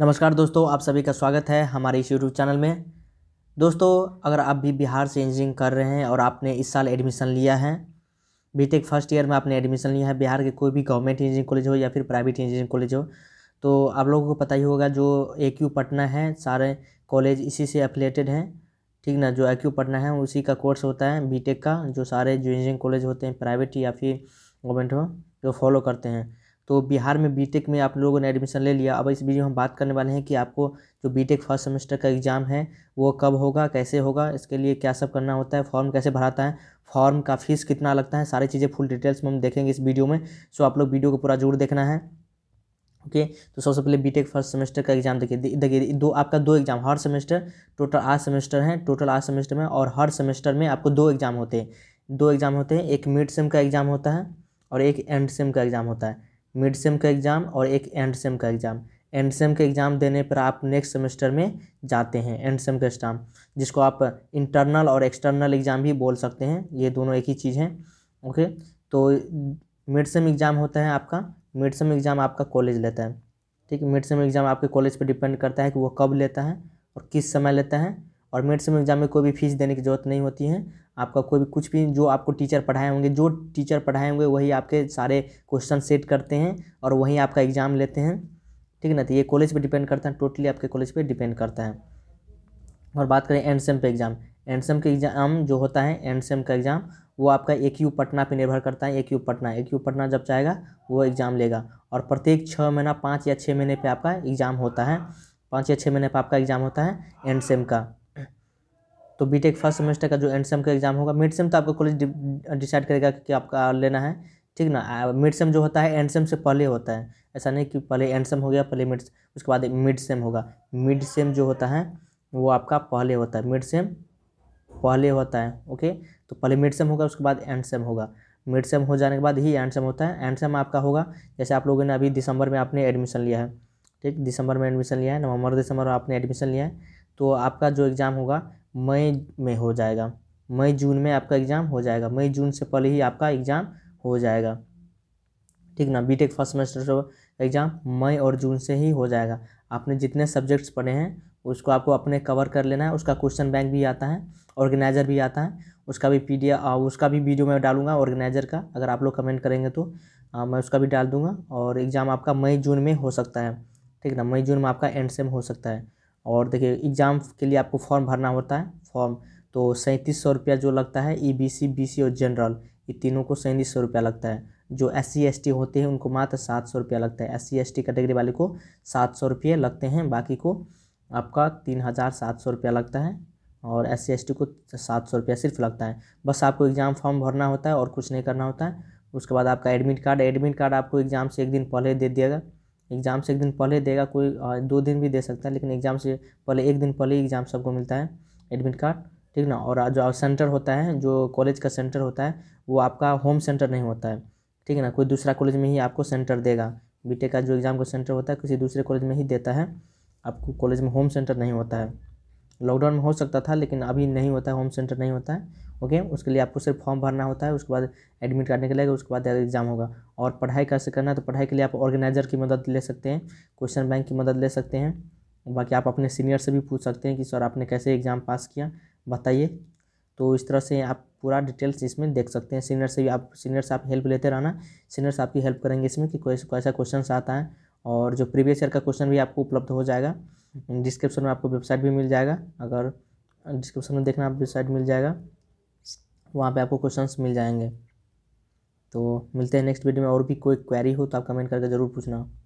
नमस्कार दोस्तों आप सभी का स्वागत है हमारे इस यूट्यूब चैनल में दोस्तों अगर आप भी बिहार से इंजीनियरिंग कर रहे हैं और आपने इस साल एडमिशन लिया है बीटेक फर्स्ट ईयर में आपने एडमिशन लिया है बिहार के कोई भी गवर्नमेंट इंजीनियरिंग कॉलेज हो या फिर प्राइवेट इंजीनियरिंग कॉलेज हो तो आप लोगों को पता ही होगा जो ए क्यू पटना है सारे कॉलेज इसी से अफिलेटेड हैं ठीक ना जो ए क्यू पटना है उसी का कोर्स होता है बी का जो सारे जो इंजीनियरिंग कॉलेज होते हैं प्राइवेट या फिर गवर्नमेंट हो जो फॉलो करते हैं तो बिहार में बीटेक में आप लोगों ने एडमिशन ले लिया अब इस वीडियो में हम बात करने वाले हैं कि आपको जो बीटेक फर्स्ट सेमेस्टर का एग्ज़ाम है वो कब होगा कैसे होगा इसके लिए क्या सब करना होता है फॉर्म कैसे भराता है फॉर्म का फीस कितना लगता है सारी चीज़ें फुल डिटेल्स में हम देखेंगे इस वीडियो में सो आप लोग वीडियो को पूरा जरूर देखना है ओके okay, तो सबसे पहले टेक फर्स्ट सेमेस्टर का एग्जाम देखिए देखिए दो आपका दो एग्जाम हर सेमेस्टर टोटल आठ सेमेस्टर हैं टोटल आठ सेमेस्टर में और हर सेमेस्टर में आपको दो एग्जाम होते हैं दो एग्जाम होते हैं एक मिड सेम का एग्जाम होता है और एक एंड सेम का एग्जाम होता है मिड सेम का एग्ज़ाम और एक एंड सेम का एग्ज़ाम एंड सेम का एग्ज़ाम देने पर आप नेक्स्ट सेमेस्टर में जाते हैं एंड सेम का एग्ज़ाम जिसको आप इंटरनल और एक्सटर्नल एग्ज़ाम भी बोल सकते हैं ये दोनों एक ही चीज़ हैं ओके तो मिड सेम एग्ज़ाम होता है आपका मिड सेम एग्ज़ाम आपका कॉलेज लेता है ठीक है मिड सेम एग्ज़ाम आपके कॉलेज पर डिपेंड करता है कि वो कब लेता है और किस समय लेता है और मिड सेम एग्ज़ाम में कोई भी फीस देने की ज़रूरत नहीं होती है आपका कोई भी कुछ भी जो आपको टीचर पढ़ाए होंगे जो टीचर पढ़ाए होंगे वही आपके सारे क्वेश्चन सेट करते हैं और वहीं आपका एग्ज़ाम लेते हैं ठीक है ना तो ये कॉलेज पे डिपेंड करता है टोटली आपके कॉलेज पे डिपेंड करता है और बात करें एंड सेम पे एग्ज़ाम एन सेम का एग्ज़ाम जो होता है एंड का एग्ज़ाम वो आपका एक यू पटना पे निर्भर करता है एक यू पटना एक यू पटना जब चाहेगा वो एग्ज़ाम लेगा और प्रत्येक छः महीना पाँच या छः महीने पर आपका एग्ज़ाम होता है पाँच या छः महीने पर आपका एग्ज़ाम होता है एंड का तो बीटेक फर्स्ट सेमेस्टर का जो एंड सेम का एग्ज़ाम होगा मिड सेम तो आपका कॉलेज डिसाइड करेगा कि आपका लेना है ठीक ना मिड सेम जो होता है एंड सेम से पहले होता है ऐसा नहीं कि पहले एंड सेम हो गया पहले मिड उसके बाद मिड सेम होगा मिड सेम जो होता है वो आपका पहले होता है मिड सेम पहले होता है ओके तो पहले मिड सेम होगा उसके बाद एंड सेम होगा मिड सेम हो जाने के बाद ही एंड सेम होता है एंड सेम आपका होगा जैसे आप लोगों ने अभी दिसंबर में आपने एडमिशन लिया है ठीक दिसंबर में एडमिशन लिया है नवंबर दिसंबर में आपने एडमिशन लिया है तो आपका जो एग्ज़ाम होगा मई में हो जाएगा मई जून में आपका एग्ज़ाम हो जाएगा मई जून से पहले ही आपका एग्ज़ाम हो जाएगा ठीक ना बीटेक फर्स्ट सेमेस्टर का एग्ज़ाम मई और जून से ही हो जाएगा आपने जितने सब्जेक्ट्स पढ़े हैं उसको आपको अपने कवर कर लेना है उसका क्वेश्चन बैंक भी आता है ऑर्गेनाइज़र भी आता है उसका भी पी उसका भी वीडियो मैं डालूंगा ऑर्गेनाइज़र का अगर आप लोग कमेंट करेंगे तो आ, मैं उसका भी डाल दूंगा और एग्ज़ाम आपका मई जून में हो सकता है ठीक ना मई जून में आपका एंड सेम हो सकता है और देखिए एग्ज़ाम के लिए आपको फॉर्म भरना होता है फॉर्म तो सैंतीस सौ रुपया जो लगता है E B C B C और जनरल ये तीनों को सैंतीस सौ रुपया लगता है जो एस सी एस टी होते हैं उनको मात्र सात सौ रुपया लगता है S C S T category वाले को सात सौ रुपये लगते हैं बाकी को आपका तीन हज़ार सात सौ रुपया लगता है और एस सी एस टी को सात सौ रुपया सिर्फ लगता है बस आपको एग्ज़ाम फॉर्म भरना होता है और कुछ नहीं करना होता है उसके बाद आपका एडमिट कार्ड एडमिट कार्ड आपको एग्ज़ाम से एक दिन पहले दे दिएगा एग्ज़ाम से एक दिन पहले देगा कोई दो दिन भी दे सकता है लेकिन एग्ज़ाम से पहले एक दिन पहले ही एग्ज़ाम सबको मिलता है एडमिट कार्ड ठीक ना और जो सेंटर होता है जो कॉलेज का सेंटर होता है वो आपका होम सेंटर नहीं होता है ठीक है ना कोई दूसरा कॉलेज में ही आपको सेंटर देगा बीटेक का जो एग्ज़ाम का सेंटर होता है किसी दूसरे कॉलेज में ही देता है आपको कॉलेज में होम सेंटर नहीं होता है लॉकडाउन में हो सकता था लेकिन अभी नहीं होता है होम सेंटर नहीं होता है ओके उसके लिए आपको सिर्फ फॉर्म भरना होता है उसके बाद एडमिट कार्ड निकलेगा उसके बाद एग्ज़ाम होगा और पढ़ाई कैसे करना है तो पढ़ाई के लिए आप ऑर्गेनाइजर की मदद ले सकते हैं क्वेश्चन बैंक की मदद ले सकते हैं बाकी आप अपने सीनियर से भी पूछ सकते हैं कि सर आपने कैसे एग्ज़ाम पास किया बताइए तो इस तरह से आप पूरा डिटेल्स इसमें देख सकते हैं सीनियर से भी आप सीनियर से आप हेल्प लेते रहना सीनियर से आपकी हेल्प करेंगे इसमें कि कैसा क्वेश्चन आता है और जो प्रीवियस ईयर का क्वेश्चन भी आपको उपलब्ध हो जाएगा डिस्क्रिप्शन में आपको वेबसाइट भी मिल जाएगा अगर डिस्क्रिप्शन में देखना आप वेबसाइट मिल जाएगा वहाँ पे आपको क्वेश्चंस मिल जाएंगे तो मिलते हैं नेक्स्ट वीडियो में और भी कोई क्वेरी हो तो आप कमेंट करके ज़रूर पूछना